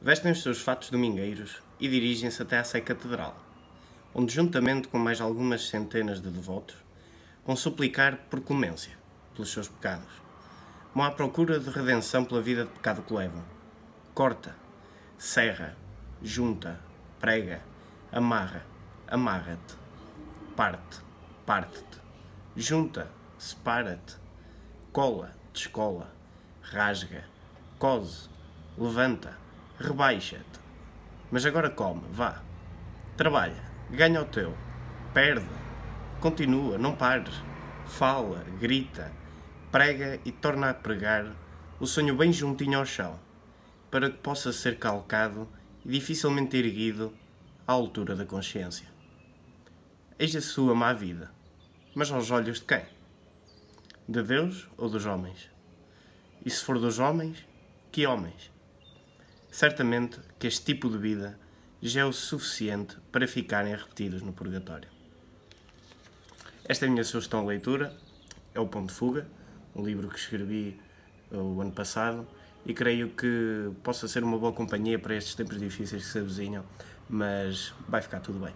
vestem os seus fatos domingueiros e dirigem-se até à Sé Catedral, onde, juntamente com mais algumas centenas de devotos, vão suplicar por clemência pelos seus pecados. Vão à procura de redenção pela vida de pecado que levam. Corta, serra, junta, prega, amarra, amarra-te, parte, parte-te, junta, separa-te, cola, descola, rasga, cose, levanta rebaixa-te. Mas agora come, vá. Trabalha, ganha o teu. Perde, continua, não pares. Fala, grita, prega e torna a pregar o sonho bem juntinho ao chão, para que possa ser calcado e dificilmente erguido à altura da consciência. Eis a sua má vida, mas aos olhos de quem? De Deus ou dos homens? E se for dos homens, que homens? Certamente que este tipo de vida já é o suficiente para ficarem repetidos no purgatório. Esta é a minha sugestão de leitura, é o Ponto de Fuga, um livro que escrevi eh, o ano passado e creio que possa ser uma boa companhia para estes tempos difíceis que se avizinham, mas vai ficar tudo bem.